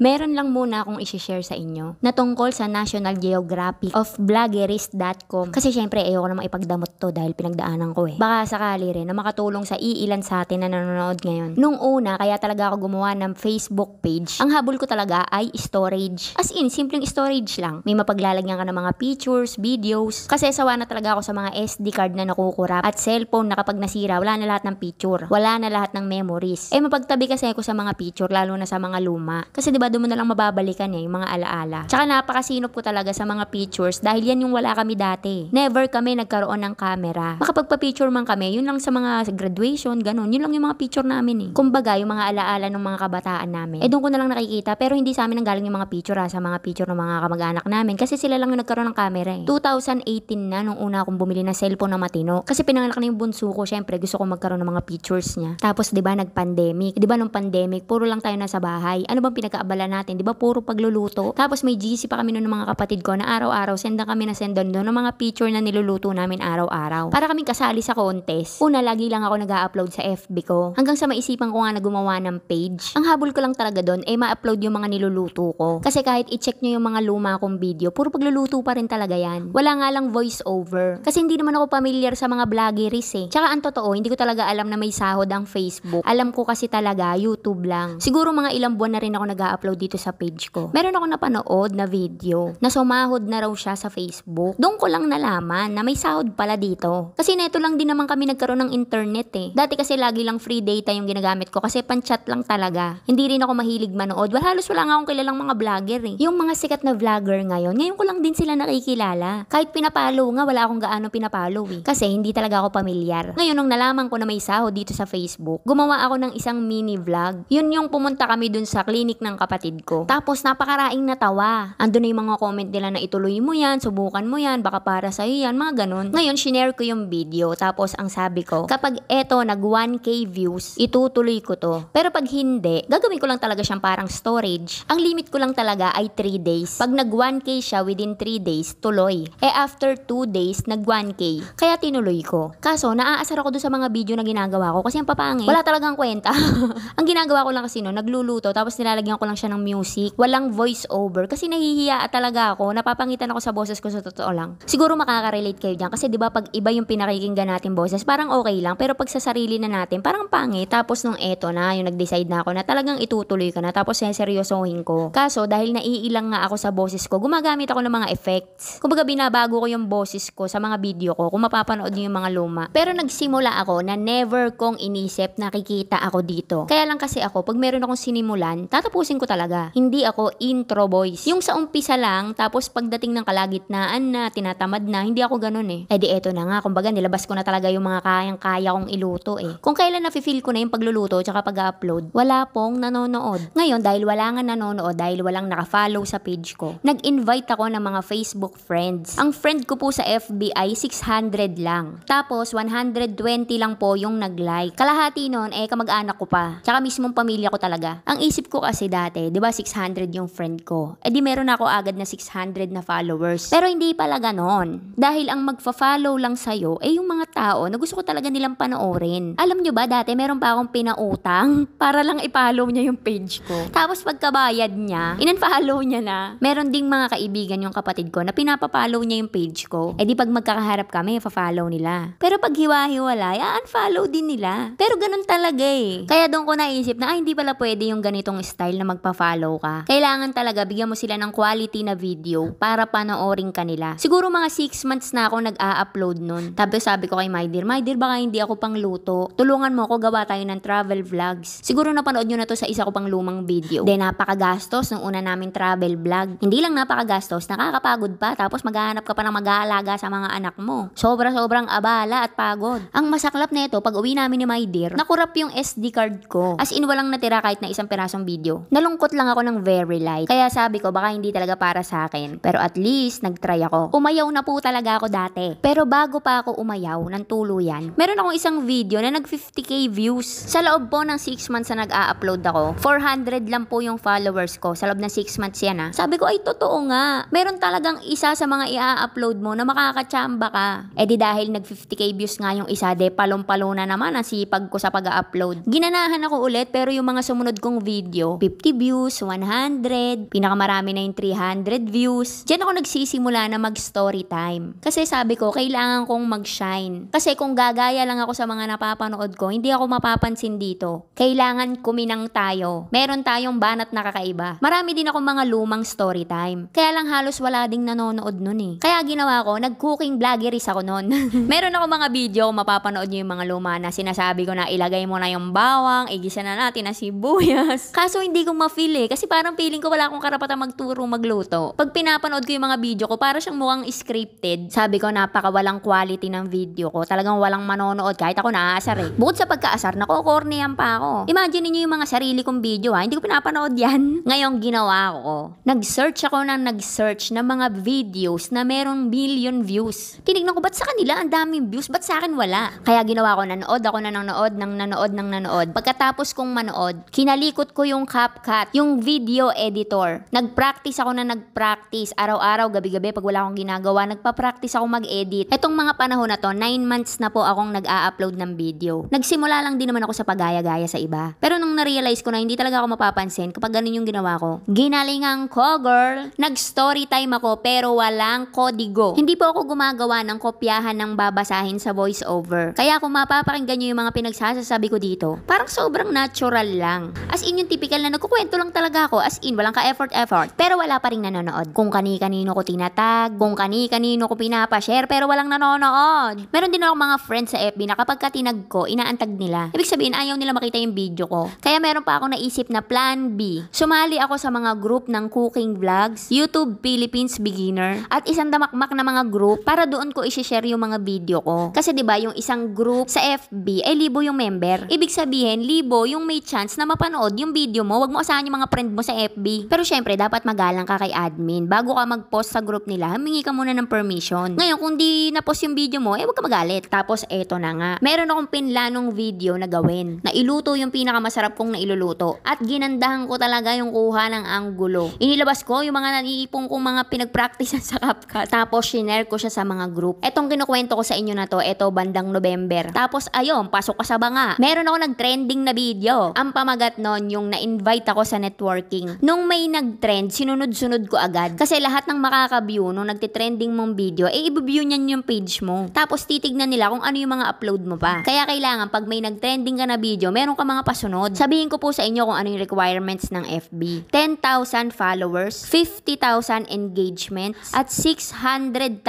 meron lang muna akong isi-share sa inyo na tungkol sa National Geographic of bloggerist.com kasi syempre ayoko na maipagdamot to dahil pinagdaanan ko eh. Baka sakali rin na makatulong sa iilan sa atin na nanonood ngayon. Nung una, kaya talaga ako gumawa ng Facebook page. Ang habol ko talaga ay storage. As in, simpleng storage lang. May mapaglalagyan ka ng mga pictures, videos. Kasi sawa na talaga ako sa mga SD card na nakukurap at cellphone na kapag nasira, wala na lahat ng picture. Wala na lahat ng memories. Eh mapagtabi kasi ako sa mga picture, lalo na sa mga luma. Kasi 'di diba masyado mo na lang mababalikan eh, yung mga alaala. Tsaka napakasinop ko talaga sa mga pictures dahil yan yung wala kami dati. Never kami nagkaroon ng camera. Makapagpa-picture man kami, yun lang sa mga graduation, ganun. Yun lang yung mga picture namin eh. Kumbaga, yung mga alaala ng mga kabataan namin. Eh doon ko na lang nakikita pero hindi sa amin ang galing yung mga picture ha, sa mga picture ng mga kamag-anak namin kasi sila lang yung nagkaroon ng camera eh. 2018 na nung una akong bumili ng cellphone na matino kasi pinanganak na yung bunso ko, syempre gusto ko magkaroon ng mga pictures niya. Tapos 'di ba nag-pandemic, 'di ba nung pandemic, puro lang tayo nasa bahay. Ano bang pinagkaabala pala natin. Di ba puro pagluluto? Tapos may GC pa kami noon ng mga kapatid ko na araw-araw sendan kami na sendon doon ng mga picture na niluluto namin araw-araw. Para kaming kasali sa contest. Una, lagi lang ako nag upload sa FB ko. Hanggang sa maisipan ko nga na gumawa ng page. Ang habol ko lang talaga doon ay eh, ma-upload yung mga niluluto ko. Kasi kahit i-check niyo yung mga luma kong video, puro pagluluto pa rin talaga yan. Wala nga lang voice over. Kasi hindi naman ako pamilyar sa mga vloggeries eh. Tsaka ang totoo, hindi ko talaga alam na may sahod ang Facebook. Alam ko kasi talaga, YouTube lang. Siguro mga ilang buwan na rin ako nag upload upload dito sa page ko. Meron ako napanood na video na sumahod na raw siya sa Facebook. Doon ko lang nalaman na may sahod pala dito. Kasi neto lang din naman kami nagkaroon ng internet eh. Dati kasi lagi lang free data yung ginagamit ko kasi panchat lang talaga. Hindi rin ako mahilig manood. Well, halos wala nga akong kilalang mga vlogger eh. Yung mga sikat na vlogger ngayon, ngayon ko lang din sila nakikilala. Kahit pinapalo nga, wala akong gaano pinapalo eh. Kasi hindi talaga ako pamilyar. Ngayon, nung nalaman ko na may sahod dito sa Facebook, gumawa ako ng isang mini vlog. Yun yung pumunta kami dun sa clinic ng kapatid kapatid ko. Tapos napakaraing natawa. Ando na yung mga comment nila na ituloy mo yan, subukan mo yan, baka para sa yan, mga ganun. Ngayon, shinare ko yung video. Tapos ang sabi ko, kapag eto nag 1k views, itutuloy ko to. Pero pag hindi, gagawin ko lang talaga siyang parang storage. Ang limit ko lang talaga ay 3 days. Pag nag 1k siya within 3 days, tuloy. Eh after 2 days, nag 1k. Kaya tinuloy ko. Kaso, naaasar ako doon sa mga video na ginagawa ko kasi ang papangit. Wala talagang kwenta. ang ginagawa ko lang kasi no, nagluluto tapos nilalagyan ko lang siya ng music. Walang voice over. Kasi nahihiya talaga ako. Napapangitan ako sa boses ko sa totoo lang. Siguro makaka-relate kayo diyan Kasi di ba pag iba yung pinakikinggan natin boses, parang okay lang. Pero pag sa sarili na natin, parang pangit. Tapos nung eto na, yung nag-decide na ako na talagang itutuloy ka na. Tapos seryosohin ko. Kaso dahil naiilang nga ako sa boses ko, gumagamit ako ng mga effects. Kumbaga binabago ko yung boses ko sa mga video ko kung mapapanood niyo yung mga luma. Pero nagsimula ako na never kong inisip nakikita ako dito. Kaya lang kasi ako, pag meron akong sinimulan, tatapusin ko talaga. Hindi ako intro voice. Yung sa umpisa lang, tapos pagdating ng kalagitnaan na tinatamad na, hindi ako ganun eh. Eh di eto na nga, kumbaga nilabas ko na talaga yung mga kayang-kaya kong iluto eh. Kung kailan nafe-feel ko na yung pagluluto tsaka pag-upload, wala pong nanonood. Ngayon, dahil wala nga nanonood, dahil walang nakafollow sa page ko, nag-invite ako ng mga Facebook friends. Ang friend ko po sa FB ay 600 lang. Tapos, 120 lang po yung nag-like. Kalahati nun, eh, kamag-anak ko pa. Tsaka mismong pamilya ko talaga. Ang isip ko kasi dati, dati, eh, 'di ba 600 yung friend ko. Eh di meron ako agad na 600 na followers. Pero hindi pala ganon. Dahil ang magfa-follow lang sa'yo, eh yung mga tao na gusto ko talaga nilang panoorin. Alam nyo ba, dati meron pa akong pinautang para lang i-follow niya yung page ko. Tapos pagkabayad niya, in-unfollow niya na. Meron ding mga kaibigan yung kapatid ko na pinapa-follow niya yung page ko. Eh di pag magkakaharap kami, fa-follow nila. Pero pag hiwa-hiwalay, ah, unfollow din nila. Pero ganun talaga eh. Kaya doon ko naisip na, ah, hindi pala pwede yung ganitong style na magpa nagpa-follow ka. Kailangan talaga bigyan mo sila ng quality na video para panoorin kanila. Siguro mga 6 months na ako nag-a-upload nun. Tapos sabi ko kay My Dear, My Dear, baka hindi ako pang luto. Tulungan mo ako gawa tayo ng travel vlogs. Siguro napanood nyo na to sa isa ko pang lumang video. Then napakagastos nung una namin travel vlog. Hindi lang napakagastos, nakakapagod pa tapos maghahanap ka pa ng mag-aalaga sa mga anak mo. Sobra-sobrang abala at pagod. Ang masaklap nito, pag uwi namin ni My Dear, nakurap yung SD card ko. As in walang natira kahit na isang pirasong video. Nalungkot Nalungkot lang ako ng very light. Kaya sabi ko, baka hindi talaga para sa akin. Pero at least, nagtry ako. Umayaw na po talaga ako dati. Pero bago pa ako umayaw ng tuluyan, meron akong isang video na nag 50k views. Sa loob po ng 6 months na nag-a-upload ako, 400 lang po yung followers ko. Sa loob ng 6 months yan ha. Sabi ko, ay totoo nga. Meron talagang isa sa mga i-upload mo na makakachamba ka. E di dahil nag 50k views nga yung isa, de palong-palo na naman ang sipag ko sa pag-upload. Ginanahan ako ulit pero yung mga sumunod kong video, 50 views views, 100, pinakamarami na yung 300 views. Diyan ako nagsisimula na mag-story time. Kasi sabi ko, kailangan kong mag-shine. Kasi kung gagaya lang ako sa mga napapanood ko, hindi ako mapapansin dito. Kailangan kuminang tayo. Meron tayong banat na kakaiba. Marami din ako mga lumang story time. Kaya lang halos wala ding nanonood nun eh. Kaya ginawa ko, nag-cooking vloggeries ako nun. Meron ako mga video, mapapanood nyo yung mga luma na sinasabi ko na ilagay mo na yung bawang, igisa na natin na sibuyas. Kaso hindi ko ma feel eh. Kasi parang feeling ko wala akong karapatang magturo magluto. Pag pinapanood ko yung mga video ko, para siyang mukhang scripted. Sabi ko, napaka walang quality ng video ko. Talagang walang manonood. Kahit ako naaasar eh. Bukod sa pagkaasar, nako nakokornehan pa ako. Imagine niyo yung mga sarili kong video ha. Hindi ko pinapanood yan. Ngayon, ginawa ko. Nag-search ako ng nag-search ng mga videos na merong billion views. Tinignan ko, ba't sa kanila ang daming views? Ba't sa akin wala? Kaya ginawa ko, nanood ako na nanood, nang nanood, nang nanood. Pagkatapos kong manood, kinalikot ko yung CapCut lahat, yung video editor. Nag-practice ako na nag-practice. Araw-araw, gabi-gabi, pag wala akong ginagawa, nagpa-practice ako mag-edit. Etong mga panahon na to, 9 months na po akong nag-a-upload ng video. Nagsimula lang din naman ako sa pagaya-gaya sa iba. Pero nung na-realize ko na hindi talaga ako mapapansin kapag ganun yung ginawa ko, ginalingan ko, girl. Nag-story time ako pero walang kodigo. Hindi po ako gumagawa ng kopyahan ng babasahin sa voiceover. Kaya kung mapapakinggan nyo yung mga pinagsasasabi ko dito, parang sobrang natural lang. As in yung typical na nagkukwento ganito lang talaga ako. As in, walang ka-effort-effort. Pero wala pa rin nanonood. Kung kani-kanino ko tinatag, kung kani-kanino ko pinapashare, pero walang nanonood. Meron din ako mga friends sa FB na kapag katinag ko, inaantag nila. Ibig sabihin, ayaw nila makita yung video ko. Kaya meron pa ako naisip na plan B. Sumali ako sa mga group ng cooking vlogs, YouTube Philippines Beginner, at isang damakmak na mga group para doon ko isi-share yung mga video ko. Kasi 'di ba yung isang group sa FB, ay libo yung member. Ibig sabihin, libo yung may chance na mapanood yung video mo. Wag mo asahan samahan yung mga friend mo sa FB. Pero syempre, dapat magalang ka kay admin. Bago ka mag-post sa group nila, humingi ka muna ng permission. Ngayon, kung di na-post yung video mo, eh wag ka magalit. Tapos, eto na nga. Meron akong pinlanong video na gawin. Na iluto yung pinakamasarap kong nailuluto. At ginandahan ko talaga yung kuha ng anggulo. Inilabas ko yung mga naniipong kong mga pinagpractice sa CapCut. Tapos, shinare ko siya sa mga group. Etong kinukwento ko sa inyo na to, eto bandang November. Tapos, ayun, pasok ka sa banga. Meron ako nag-trending na video. Ang pamagat nun, yung na-invite ako sa networking. Nung may nag-trend, sinunod-sunod ko agad. Kasi lahat ng makaka-view nung nagte-trending mong video, eh i-view niyan yung page mo. Tapos titignan nila kung ano yung mga upload mo pa. Kaya kailangan pag may nag-trending ka na video, meron ka mga pasunod. Sabihin ko po sa inyo kung ano yung requirements ng FB. 10,000 followers, 50,000 engagement, at 600,000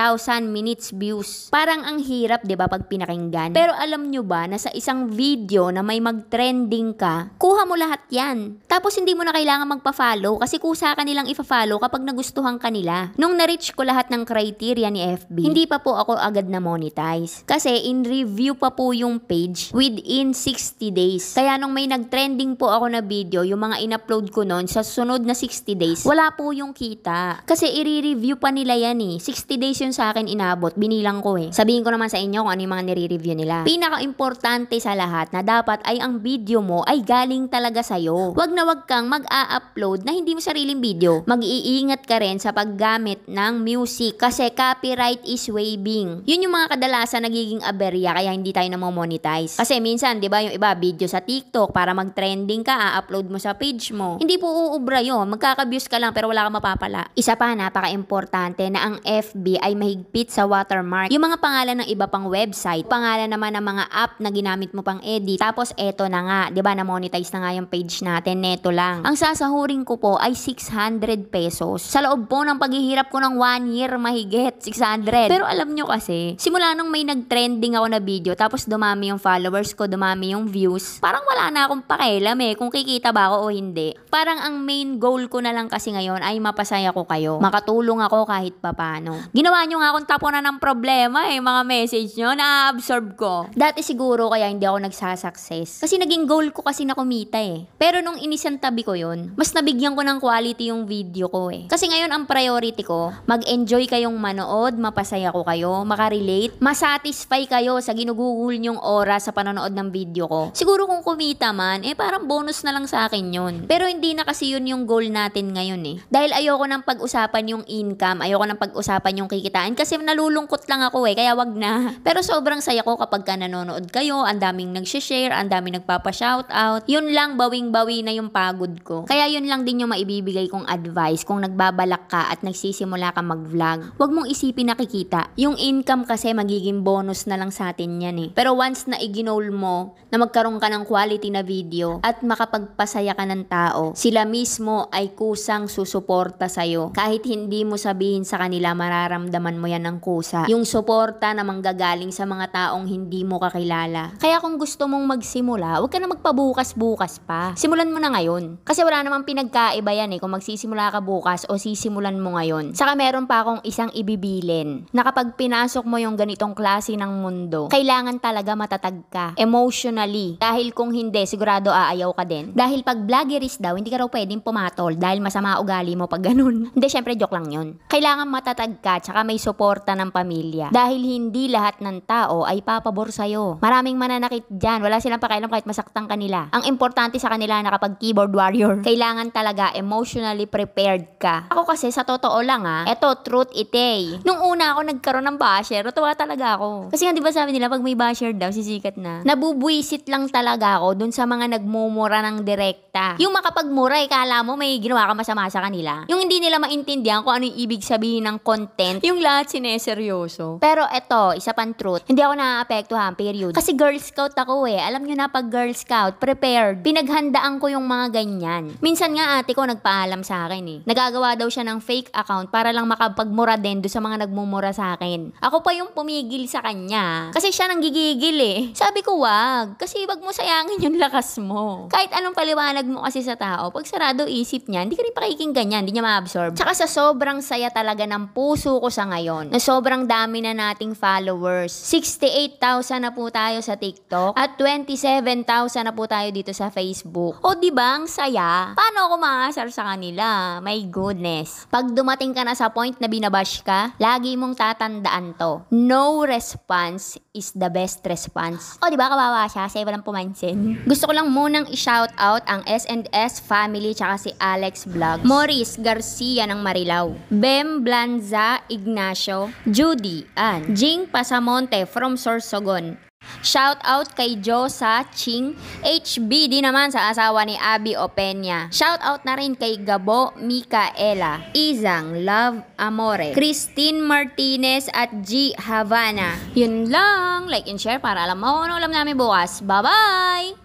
minutes views. Parang ang hirap, 'di ba, pag pinakinggan. Pero alam nyo ba na sa isang video na may mag-trending ka, kuha mo lahat 'yan. Tapos hindi hindi mo na kailangan magpa-follow kasi kusa ka nilang ipa-follow kapag nagustuhan ka nila. Nung na-reach ko lahat ng criteria ni FB, hindi pa po ako agad na monetize. Kasi in review pa po yung page within 60 days. Kaya nung may nag-trending po ako na video, yung mga in-upload ko noon sa sunod na 60 days, wala po yung kita. Kasi i-review pa nila yan eh. 60 days yun sa akin inabot, binilang ko eh. Sabihin ko naman sa inyo kung ano yung mga nire-review nila. Pinaka-importante sa lahat na dapat ay ang video mo ay galing talaga sa'yo. Huwag na wag kang kang mag-a-upload na hindi mo sariling video, mag-iingat ka rin sa paggamit ng music kasi copyright is waving. Yun yung mga kadalasan nagiging aberya kaya hindi tayo namo-monetize. Kasi minsan, 'di ba, yung iba video sa TikTok para mag-trending ka, a-upload mo sa page mo. Hindi po uubra 'yon. Magkaka-views ka lang pero wala kang mapapala. Isa pa napaka-importante na ang FB ay mahigpit sa watermark. Yung mga pangalan ng iba pang website, pangalan naman ng mga app na ginamit mo pang edit. Tapos eto na nga, 'di ba, na-monetize na nga yung page natin. Neto lang lang. Ang sasahurin ko po ay 600 pesos. Sa loob po ng paghihirap ko ng 1 year, mahigit 600. Pero alam nyo kasi, simula nung may nag-trending ako na video, tapos dumami yung followers ko, dumami yung views, parang wala na akong pakialam eh kung kikita ba ako o hindi. Parang ang main goal ko na lang kasi ngayon ay mapasaya ko kayo. Makatulong ako kahit papano. Ginawa nyo nga akong tapunan ng problema eh, mga message nyo, na-absorb ko. Dati siguro kaya hindi ako nagsasucess. Kasi naging goal ko kasi na kumita eh. Pero nung inisang tabi sinabi ko yun, mas nabigyan ko ng quality yung video ko eh. Kasi ngayon ang priority ko, mag-enjoy kayong manood, mapasaya ko kayo, makarelate, masatisfy kayo sa ginugugol nyong oras sa panonood ng video ko. Siguro kung kumita man, eh parang bonus na lang sa akin yun. Pero hindi na kasi yun yung goal natin ngayon eh. Dahil ayoko nang pag-usapan yung income, ayoko nang pag-usapan yung kikitaan kasi nalulungkot lang ako eh, kaya wag na. Pero sobrang saya ko kapag ka nanonood kayo, ang daming nag-share, ang daming nagpapa-shoutout. Yun lang, bawing-bawi na yung pagod pagod ko. Kaya yun lang din yung maibibigay kong advice kung nagbabalak ka at nagsisimula ka mag-vlog. Huwag mong isipin nakikita. Yung income kasi magiging bonus na lang sa atin yan eh. Pero once na iginol mo na magkaroon ka ng quality na video at makapagpasaya ka ng tao, sila mismo ay kusang susuporta sa'yo. Kahit hindi mo sabihin sa kanila, mararamdaman mo yan ng kusa. Yung suporta na manggagaling sa mga taong hindi mo kakilala. Kaya kung gusto mong magsimula, huwag ka na magpabukas-bukas pa. Simulan mo na ngayon. Kasi wala namang pinagkaiba yan eh kung magsisimula ka bukas o sisimulan mo ngayon. Saka meron pa akong isang ibibilin na kapag pinasok mo yung ganitong klase ng mundo, kailangan talaga matatag ka emotionally. Dahil kung hindi, sigurado aayaw ka din. Dahil pag vloggerist daw, hindi ka raw pwedeng pumatol dahil masama ugali mo pag ganun. hindi, syempre joke lang yun. Kailangan matatag ka tsaka may suporta ng pamilya. Dahil hindi lahat ng tao ay papabor sa'yo. Maraming mananakit dyan. Wala silang pakialam kahit masaktan kanila. Ang importante sa kanila na kapag keyboard warrior. Kailangan talaga emotionally prepared ka. Ako kasi sa totoo lang ha, ah, eto truth itay. Nung una ako nagkaroon ng basher, tuwa talaga ako. Kasi nga 'di ba sabi nila pag may basher daw sisikat na. Nabubwisit lang talaga ako dun sa mga nagmumura ng direkta. Yung makapagmura, ikala eh, mo may ginawa ka masama sa kanila. Yung hindi nila maintindihan kung ano yung ibig sabihin ng content. Yung lahat sineseryoso. Pero eto, isa pang truth. Hindi ako naaapektuhan, period. Kasi Girl Scout ako eh. Alam nyo na pag Girl Scout, prepared. Pinaghandaan ko yung mga ganyan akin yan. Minsan nga ate ko nagpaalam sa akin eh. Nagagawa daw siya ng fake account para lang makapagmura din do sa mga nagmumura sa akin. Ako pa yung pumigil sa kanya. Kasi siya nang gigigil eh. Sabi ko wag. Kasi wag mo sayangin yung lakas mo. Kahit anong paliwanag mo kasi sa tao, pag sarado isip niya, hindi ka rin pakikinggan yan. Hindi niya ma-absorb. Tsaka sa sobrang saya talaga ng puso ko sa ngayon. Na sobrang dami na nating followers. 68,000 na po tayo sa TikTok at 27,000 na po tayo dito sa Facebook. O di ba ang masaya, paano ako makaasar sa kanila? My goodness. Pag dumating ka na sa point na binabash ka, lagi mong tatandaan to. No response is the best response. O, oh, di ba kawawa siya? Sa'yo walang pumansin. Gusto ko lang munang i-shout out ang S&S family tsaka si Alex Vlogs. Morris Garcia ng Marilao. Bem Blanza Ignacio. Judy Ann. Jing Pasamonte from Sorsogon. Shout out kay Joe sa Ching HBD naman sa asawa ni Abby Openya. Shout out na rin kay Gabo Micaela, Izang Love Amore, Christine Martinez at G Havana. Yun lang, like and share para alam mo ano alam namin bukas. Bye-bye!